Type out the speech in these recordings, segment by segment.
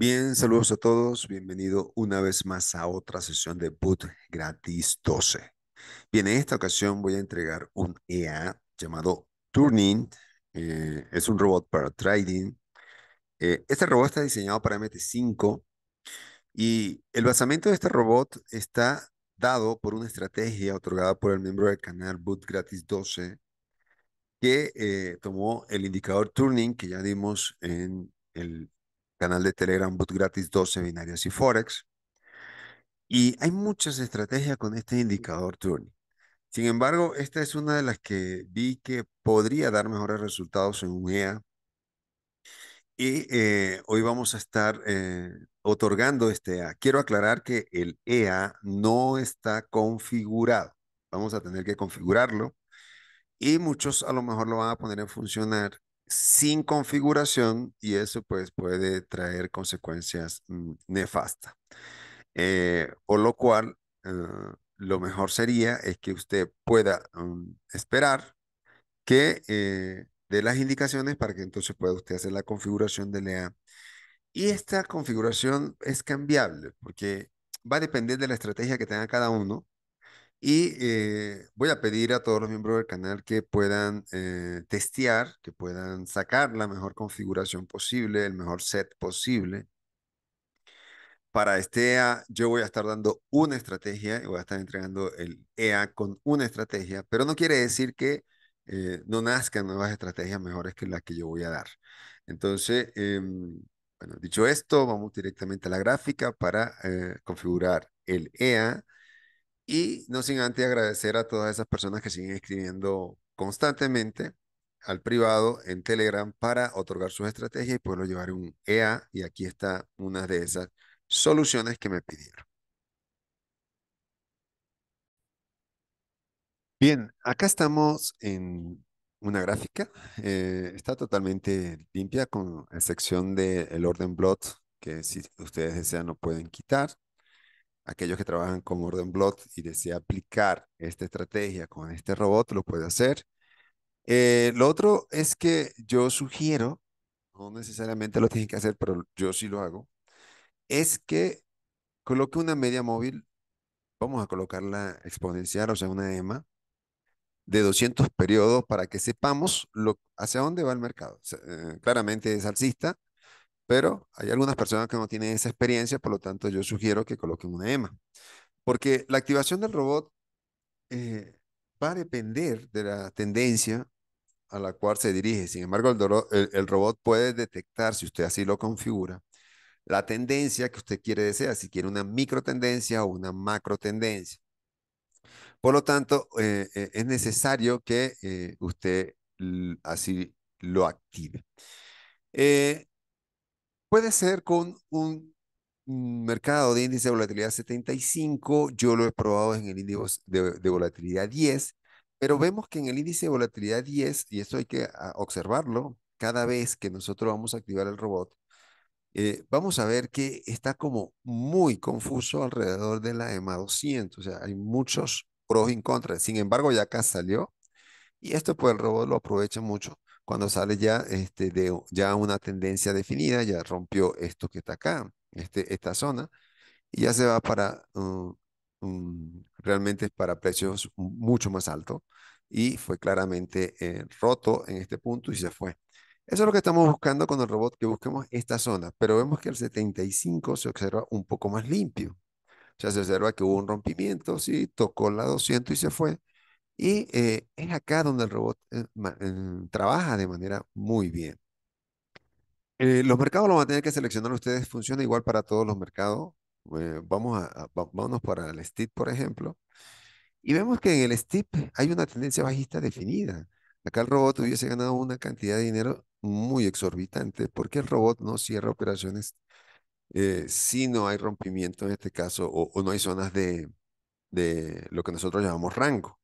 Bien, saludos a todos. Bienvenido una vez más a otra sesión de Boot Gratis 12. Bien, en esta ocasión voy a entregar un EA llamado Turning. Eh, es un robot para trading. Eh, este robot está diseñado para MT5 y el basamento de este robot está dado por una estrategia otorgada por el miembro del canal Boot Gratis 12 que eh, tomó el indicador Turning que ya dimos en el canal de Telegram bot Gratis 2, Seminarias y Forex. Y hay muchas estrategias con este indicador Turning. Sin embargo, esta es una de las que vi que podría dar mejores resultados en un EA. Y eh, hoy vamos a estar eh, otorgando este EA. Quiero aclarar que el EA no está configurado. Vamos a tener que configurarlo. Y muchos a lo mejor lo van a poner en funcionar sin configuración y eso pues puede traer consecuencias mm, nefastas. por eh, lo cual, ah, lo mejor sería es que usted pueda mm, esperar que de eh, dé las indicaciones para que entonces pueda usted hacer la configuración de LEA Y esta configuración es cambiable porque va a depender de la estrategia que tenga cada uno y eh, voy a pedir a todos los miembros del canal que puedan eh, testear, que puedan sacar la mejor configuración posible, el mejor set posible. Para este EA yo voy a estar dando una estrategia y voy a estar entregando el EA con una estrategia, pero no quiere decir que eh, no nazcan nuevas estrategias mejores que las que yo voy a dar. Entonces, em, bueno, dicho esto, vamos directamente a la gráfica para configurar el EA y no sin antes agradecer a todas esas personas que siguen escribiendo constantemente al privado en Telegram para otorgar sus estrategias y poderlo llevar un EA. Y aquí está una de esas soluciones que me pidieron. Bien, acá estamos en una gráfica. Eh, está totalmente limpia con excepción del orden blot que si ustedes desean lo pueden quitar aquellos que trabajan con Orden Blot y desea aplicar esta estrategia con este robot, lo puede hacer. Eh, lo otro es que yo sugiero, no necesariamente lo tienen que hacer, pero yo sí lo hago, es que coloque una media móvil, vamos a colocarla exponencial, o sea, una EMA, de 200 periodos para que sepamos lo, hacia dónde va el mercado. Eh, claramente es alcista, pero hay algunas personas que no tienen esa experiencia, por lo tanto yo sugiero que coloquen una EMA. Porque la activación del robot eh, va a depender de la tendencia a la cual se dirige. Sin embargo, el, robot puede detectar, si usted así lo configura, la tendencia que usted quiere desear, si quiere una micro tendencia o una macro tendencia. Por lo tanto, eh, eh, es necesario que usted así lo active. Puede ser con un mm, mercado de índice de volatilidad 75, yo lo he probado en el índice de, volatilidad 10, pero vemos que en el índice de volatilidad 10, y esto hay que ah, observarlo, cada vez que nosotros vamos a activar el robot, eh, vamos a ver que está como muy confuso alrededor de la EMA 200, o sea, hay muchos pros y contras, sin embargo ya acá salió, y esto pues el robot lo aprovecha mucho cuando sale ya, este, de, ya una tendencia definida, ya rompió esto que está acá, este, esta zona, y ya se va para uh, mm, realmente para precios mucho más altos y fue claramente eh, roto en este punto y se fue. Eso es lo que estamos buscando con el robot, que busquemos esta zona, pero vemos que el 75 se observa un poco más limpio. O sea, se observa que hubo un rompimiento, sí, tocó la 200 y se fue, y eh, es acá donde el robot eh, eh, trabaja de manera muy bien. los mercados los van a tener que seleccionar ustedes, funciona igual para todos los mercados. vamos a, vámonos para el STIP, por ejemplo. Y vemos que en el STIP hay una tendencia bajista definida. Acá el robot hubiese ganado una cantidad de dinero muy exorbitante porque el robot no cierra operaciones si no hay rompimiento en este caso o, no hay zonas de lo que nosotros llamamos rango.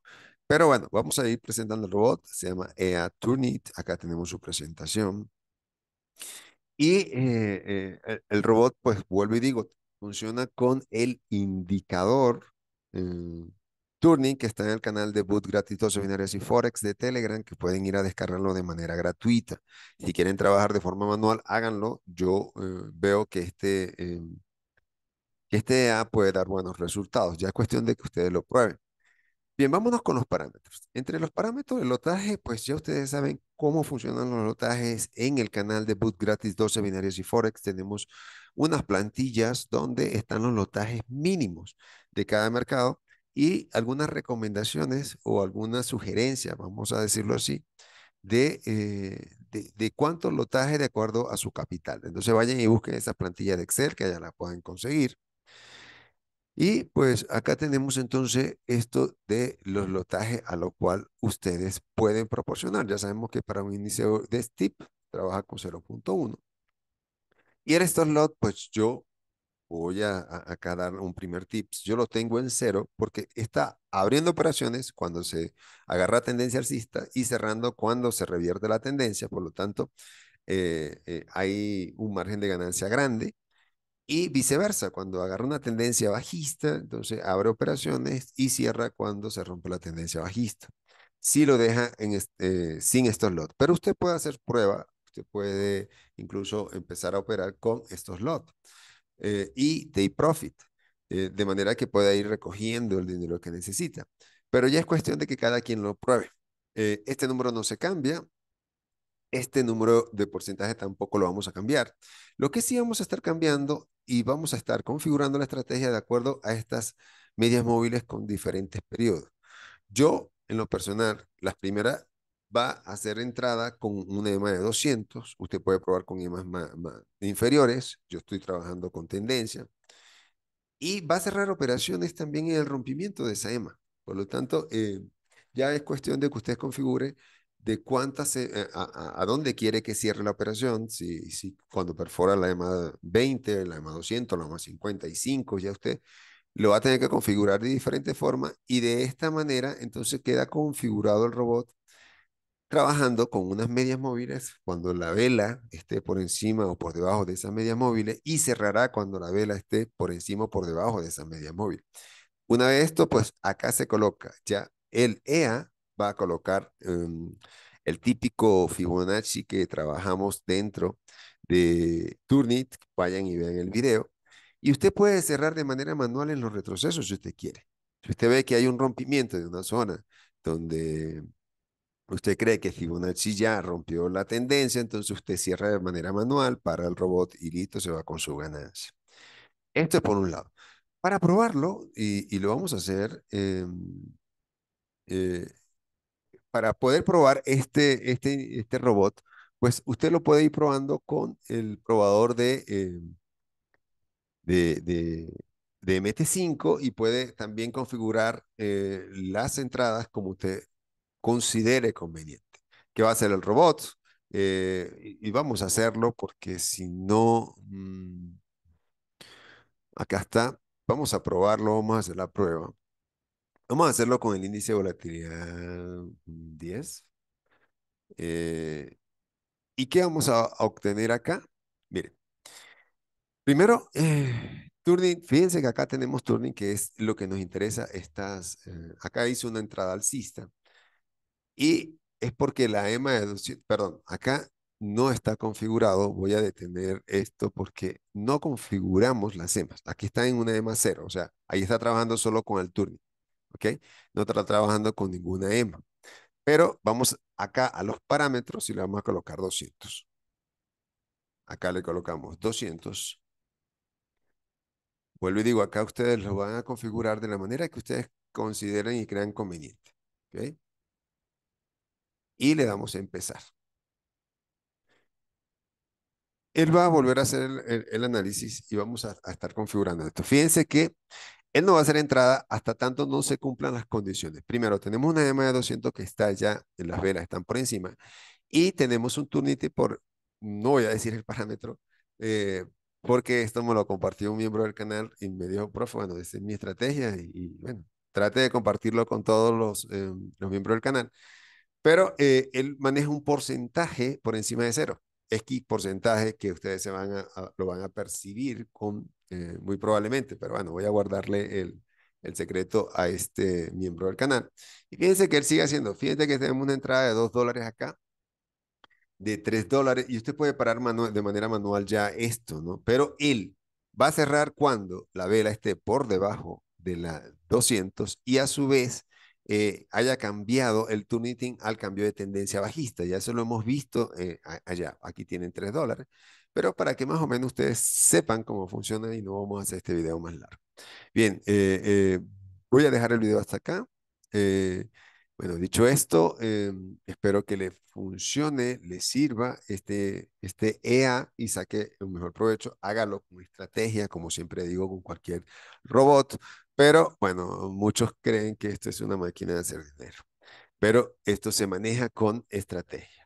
Pero bueno, vamos a ir presentando el robot. Se llama EA Turnit. Acá tenemos su presentación. Y eh, eh, el robot, pues vuelvo y digo, funciona con el indicador eh, Turnit que está en el canal de Boot de seminarios y Forex de Telegram, que pueden ir a descargarlo de manera gratuita. Si quieren trabajar de forma manual, háganlo. Yo veo que este, que este puede dar buenos resultados. Ya es cuestión de que ustedes lo prueben. Bien, vámonos con los parámetros. Entre los parámetros del lotaje, pues ya ustedes saben cómo funcionan los lotajes en el canal de Boot Gratis 12 Seminarios y Forex. Tenemos unas plantillas donde están los lotajes mínimos de cada mercado y algunas recomendaciones o algunas sugerencias, vamos a decirlo así, de, eh, de, de, cuánto lotaje de acuerdo a su capital. Entonces vayan y busquen esa plantilla de Excel que ya la pueden conseguir. Y pues acá tenemos entonces esto de los lotajes a lo cual ustedes pueden proporcionar. Ya sabemos que para un inicio de tip trabaja con 0.1. Y en estos lot, pues yo voy a, a, acá dar un primer tip. Yo lo tengo en cero porque está abriendo operaciones cuando se agarra tendencia alcista y cerrando cuando se revierte la tendencia. Por lo tanto, eh, eh, hay un margen de ganancia grande y viceversa, cuando agarra una tendencia bajista, entonces abre operaciones y cierra cuando se rompe la tendencia bajista. Si lo deja en este, sin estos lots, pero usted puede hacer prueba, usted puede incluso empezar a operar con estos lots eh, y take profit, eh, de manera que pueda ir recogiendo el dinero que necesita. Pero ya es cuestión de que cada quien lo pruebe. este número no se cambia, este número de porcentaje tampoco lo vamos a cambiar. Lo que sí vamos a estar cambiando y vamos a estar configurando la estrategia de acuerdo a estas medias móviles con diferentes periodos. Yo, en lo personal, la primera va a hacer entrada con un EMA de 200. Usted puede probar con EMAs más, inferiores. Yo estoy trabajando con tendencia. Y va a cerrar operaciones también en el rompimiento de esa EMA. Por lo tanto, eh, ya es cuestión de que usted configure de cuántas, eh, a, dónde quiere que cierre la operación, si, si cuando perfora la EMA 20, la EMA 200, la EMA 55, ya usted lo va a tener que configurar de diferente forma y de esta manera entonces queda configurado el robot trabajando con unas medias móviles cuando la vela esté por encima o por debajo de esas medias móviles y cerrará cuando la vela esté por encima o por debajo de esas medias móviles. Una vez esto, pues acá se coloca ya el EA va a colocar em, el típico Fibonacci que trabajamos dentro de Turnit. Vayan y vean el video. Y usted puede cerrar de manera manual en los retrocesos si usted quiere. Si usted ve que hay un rompimiento de una zona donde usted cree que Fibonacci ya rompió la tendencia, entonces usted cierra de manera manual, para el robot y listo, se va con su ganancia. Esto es por un lado. Para probarlo, y, lo vamos a hacer, em, eh, para poder probar este, este, este robot, pues usted lo puede ir probando con el probador de, eh, de, MT5 y puede también configurar eh, las entradas como usted considere conveniente. ¿Qué va a hacer el robot? Eh, y, vamos a hacerlo porque si no, mm, acá está, vamos a probarlo, vamos a hacer la prueba. Vamos a hacerlo con el índice de volatilidad 10. Eh, ¿Y qué vamos a, obtener acá? Miren, primero, eh, Turning, fíjense que acá tenemos Turning, que es lo que nos interesa. Estas, eh, acá hizo una entrada alcista y es porque la EMA perdón, acá no está configurado. Voy a detener esto porque no configuramos las EMAs. Aquí está en una EMA 0, o sea, ahí está trabajando solo con el Turning. ¿ok? No está trabajando con ninguna EMA. Pero vamos acá a los parámetros y le vamos a colocar 200. Acá le colocamos 200. Vuelvo y digo, acá ustedes lo van a configurar de la manera que ustedes consideren y crean conveniente. ¿okay? Y le damos a empezar. Él va a volver a hacer el, análisis y vamos a, estar configurando esto. Fíjense que él no va a hacer entrada hasta tanto no se cumplan las condiciones. Primero, tenemos una EMA de 200 que está ya en las velas, están por encima. Y tenemos un turnity por, no voy a decir el parámetro, eh, porque esto me lo compartió un miembro del canal y me dijo, profe, bueno, esa es mi estrategia y, bueno, trate de compartirlo con todos los, eh, miembros del canal. Pero eh, él maneja un porcentaje por encima de cero. Es porcentaje que ustedes se van lo van a percibir con eh, muy probablemente, pero bueno, voy a guardarle el, el secreto a este miembro del canal. Y fíjense que él sigue haciendo, fíjense que tenemos una entrada de 2 dólares acá, de 3 dólares, y usted puede parar de manera manual ya esto, ¿no? Pero él va a cerrar cuando la vela esté por debajo de la 200 y a su vez eh, haya cambiado el tuning al cambio de tendencia bajista. Ya eso lo hemos visto eh, allá. Aquí tienen 3 dólares pero para que más o menos ustedes sepan cómo funciona y no vamos a hacer este video más largo. Bien, eh, eh, voy a dejar el video hasta acá. Eh, bueno, dicho esto, espero que le funcione, le sirva este, este EA y saque un mejor provecho. Hágalo con estrategia, como siempre digo, con cualquier robot. Pero bueno, muchos creen que esto es una máquina de hacer dinero. Pero esto se maneja con estrategia.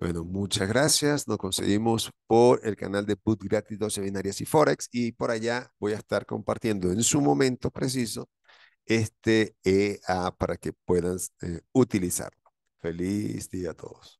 Bueno, muchas gracias. Nos conseguimos por el canal de Put Gratis dos seminarias y Forex y por allá voy a estar compartiendo en su momento preciso este EA para que puedan eh, utilizarlo. Feliz día a todos.